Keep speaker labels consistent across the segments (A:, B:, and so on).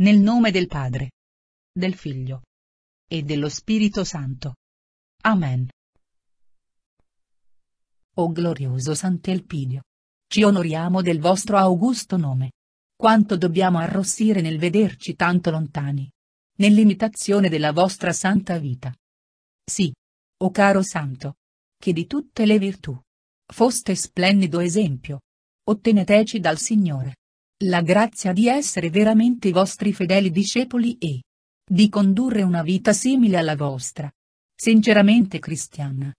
A: Nel nome del Padre, del Figlio e dello Spirito Santo. Amen. O glorioso Sant'Elpidio! Ci onoriamo del vostro augusto nome. Quanto dobbiamo arrossire nel vederci tanto lontani. Nell'imitazione della vostra santa vita. Sì. O caro Santo! Che di tutte le virtù foste splendido esempio. Otteneteci dal Signore la grazia di essere veramente i vostri fedeli discepoli e di condurre una vita simile alla vostra. Sinceramente cristiana.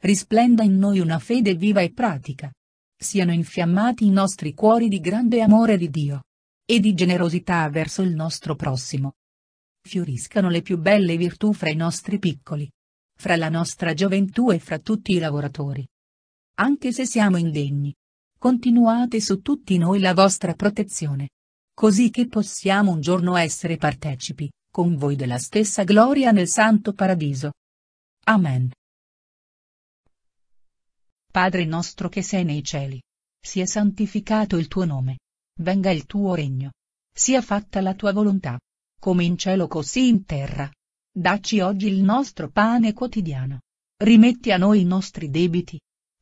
A: Risplenda in noi una fede viva e pratica. Siano infiammati i nostri cuori di grande amore di Dio e di generosità verso il nostro prossimo. Fioriscano le più belle virtù fra i nostri piccoli, fra la nostra gioventù e fra tutti i lavoratori. Anche se siamo indegni, continuate su tutti noi la vostra protezione. Così che possiamo un giorno essere partecipi, con voi della stessa gloria nel santo paradiso. Amen. Padre nostro che sei nei cieli. Sia santificato il tuo nome. Venga il tuo regno. Sia fatta la tua volontà. Come in cielo così in terra. Dacci oggi il nostro pane quotidiano. Rimetti a noi i nostri debiti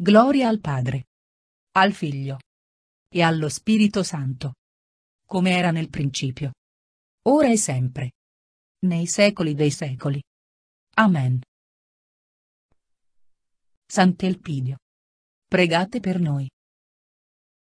A: Gloria al Padre, al Figlio e allo Spirito Santo, come era nel principio, ora e sempre, nei secoli dei secoli. Amen. Sant'Elpidio. Pregate per noi.